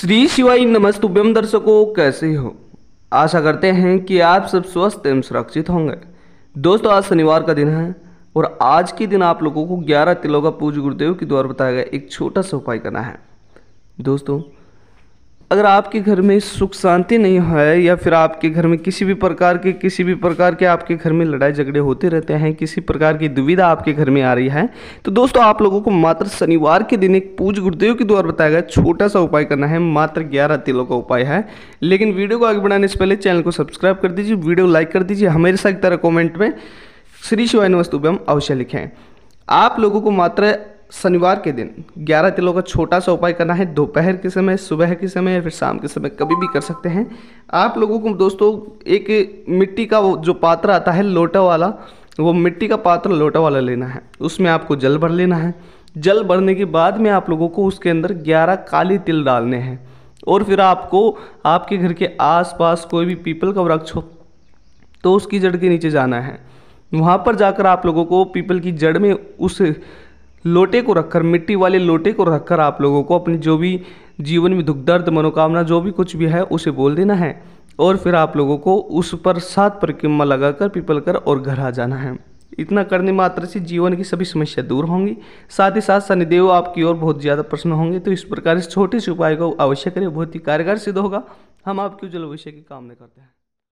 श्री शिवाय नमस्तुभ्यम दर्शकों कैसे हो आशा करते हैं कि आप सब स्वस्थ एवं सुरक्षित होंगे दोस्तों आज शनिवार का दिन है और आज के दिन आप लोगों को 11 तिलों का पूज गुरुदेव के द्वारा बताया गया एक छोटा सा उपाय करना है दोस्तों अगर आपके घर में सुख शांति नहीं है या फिर आपके घर में किसी भी प्रकार के किसी भी प्रकार के आपके घर में लड़ाई झगड़े होते रहते हैं किसी प्रकार की दुविधा आपके घर में आ रही है तो दोस्तों आप लोगों को मात्र शनिवार के दिन एक पूज गुरुदेव के द्वारा बताया गया छोटा सा उपाय करना है मात्र ग्यारह तिलों का उपाय है लेकिन वीडियो को आगे बढ़ाने से पहले चैनल को सब्सक्राइब कर दीजिए वीडियो लाइक कर दीजिए हमारे साथ तरह कॉमेंट में श्री शिवाय वस्तु पर हम अवश्य लिखें आप लोगों को मात्र शनिवार के दिन ग्यारह तिलों का छोटा सा उपाय करना है दोपहर के समय सुबह के समय या फिर शाम के समय कभी भी कर सकते हैं आप लोगों को दोस्तों एक मिट्टी का वो जो पात्र आता है लोटा वाला वो मिट्टी का पात्र लोटा वाला लेना है उसमें आपको जल भर लेना है जल भरने के बाद में आप लोगों को उसके अंदर ग्यारह काली तिल डालने हैं और फिर आपको आपके घर के आसपास कोई भी पीपल का वृक्ष हो तो उसकी जड़ के नीचे जाना है वहाँ पर जाकर आप लोगों को पीपल की जड़ में उस लोटे को रखकर मिट्टी वाले लोटे को रखकर आप लोगों को अपनी जो भी जीवन में दुख दर्द मनोकामना जो भी कुछ भी है उसे बोल देना है और फिर आप लोगों को उस पर सात परिक्रमा लगाकर पीपल कर और घर आ जाना है इतना करने मात्र से जीवन की सभी समस्या दूर होंगी साथ ही साथ शनिदेव आपकी ओर बहुत ज़्यादा प्रश्न होंगे तो इस प्रकार इस छोटे से उपाय को अवश्य करें बहुत ही कारगर सिद्ध होगा हम आपके उज्जवल भविष्य की कामना करते हैं